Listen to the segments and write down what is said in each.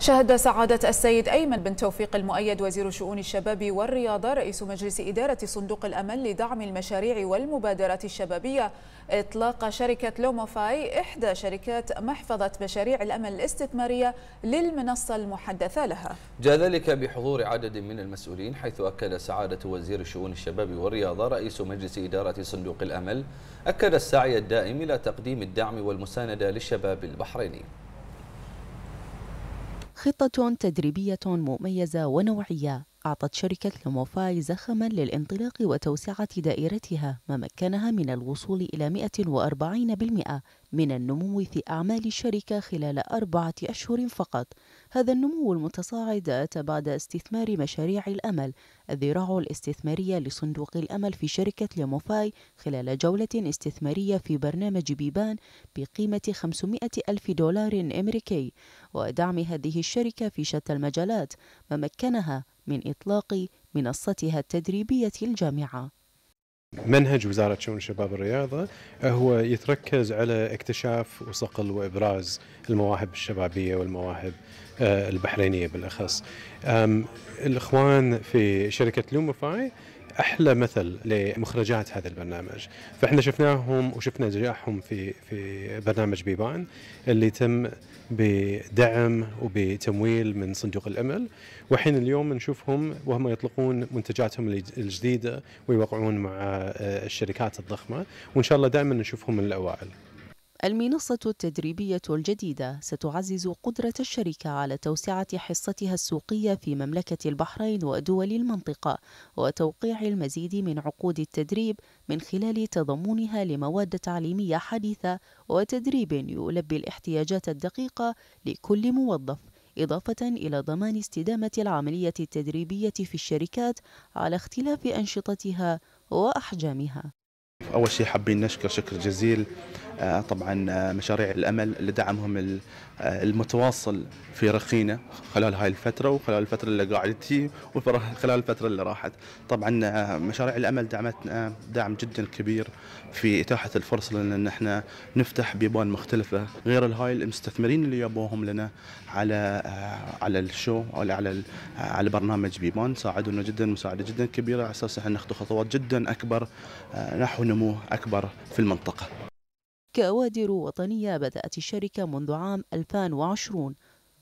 شهد سعادة السيد أيمن بن توفيق المؤيد وزير شؤون الشباب والرياضة رئيس مجلس إدارة صندوق الأمل لدعم المشاريع والمبادرات الشبابية إطلاق شركة لوموفاي إحدى شركات محفظة مشاريع الأمل الاستثمارية للمنصة المحدثة لها جاء ذلك بحضور عدد من المسؤولين حيث أكد سعادة وزير شؤون الشباب والرياضة رئيس مجلس إدارة صندوق الأمل أكد السعي الدائم إلى تقديم الدعم والمساندة للشباب البحريني خطة تدريبية مميزة ونوعية أعطت شركة لوموفاي زخما للانطلاق وتوسعة دائرتها ما مكنها من الوصول إلى 140% من النمو في أعمال الشركة خلال أربعة أشهر فقط هذا النمو المتصاعد أتى بعد استثمار مشاريع الأمل الذراع الاستثمارية لصندوق الأمل في شركة ليموفاي خلال جولة استثمارية في برنامج بيبان بقيمة 500 ألف دولار أمريكي ودعم هذه الشركة في شتى المجالات ما مكنها من إطلاق منصتها التدريبية الجامعة منهج وزارة شؤون الشباب والرياضة هو يتركز على اكتشاف وصقل وإبراز المواهب الشبابية والمواهب آه، البحرينية بالأخص الإخوان في شركة لوموفاي احلى مثل لمخرجات هذا البرنامج فاحنا شفناهم وشفنا نجاحهم في في برنامج بيبان اللي تم بدعم وبتمويل من صندوق الامل وحين اليوم نشوفهم وهم يطلقون منتجاتهم الجديده ويوقعون مع الشركات الضخمه وان شاء الله دائما نشوفهم من الاوائل المنصة التدريبية الجديدة ستعزز قدرة الشركة على توسعة حصتها السوقية في مملكة البحرين ودول المنطقة وتوقيع المزيد من عقود التدريب من خلال تضمنها لمواد تعليمية حديثة وتدريب يلبي الاحتياجات الدقيقة لكل موظف إضافة إلى ضمان استدامة العملية التدريبية في الشركات على اختلاف أنشطتها وأحجامها أول شيء حابين نشكر شكر جزيل آه، طبعا آه، مشاريع الأمل لدعمهم آه، المتواصل في رخينا خلال هاي الفترة وخلال الفترة اللي قاعدتي وخلال الفترة اللي راحت طبعا مشاريع الأمل دعمتنا دعم جدا كبير في إتاحة الفرص لنا أن احنا نفتح بيبان مختلفة غير الهاي المستثمرين اللي يبوهم لنا على على الشو أو على على برنامج بيبان ساعدونا جدا مساعدة جدا كبيرة على أساس احنا نخطو خطوات جدا أكبر نحو نمو أكبر في المنطقة كوادر وطنية بدأت الشركة منذ عام 2020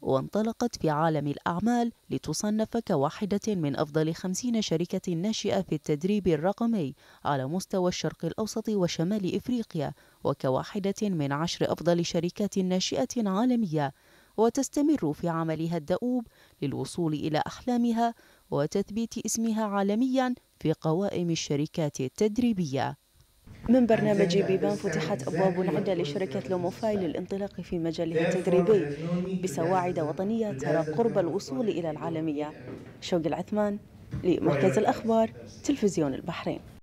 وانطلقت في عالم الأعمال لتصنف كواحدة من أفضل خمسين شركة ناشئة في التدريب الرقمي على مستوى الشرق الأوسط وشمال إفريقيا وكواحدة من عشر أفضل شركات ناشئة عالمية وتستمر في عملها الدؤوب للوصول إلى أحلامها وتثبيت اسمها عالميا في قوائم الشركات التدريبية من برنامج بيبان فتحت أبواب عدة لشركة لوموفاي للانطلاق في مجالها التدريبي بسواعد وطنية ترى قرب الوصول إلى العالمية شوق العثمان لمركز الأخبار تلفزيون البحرين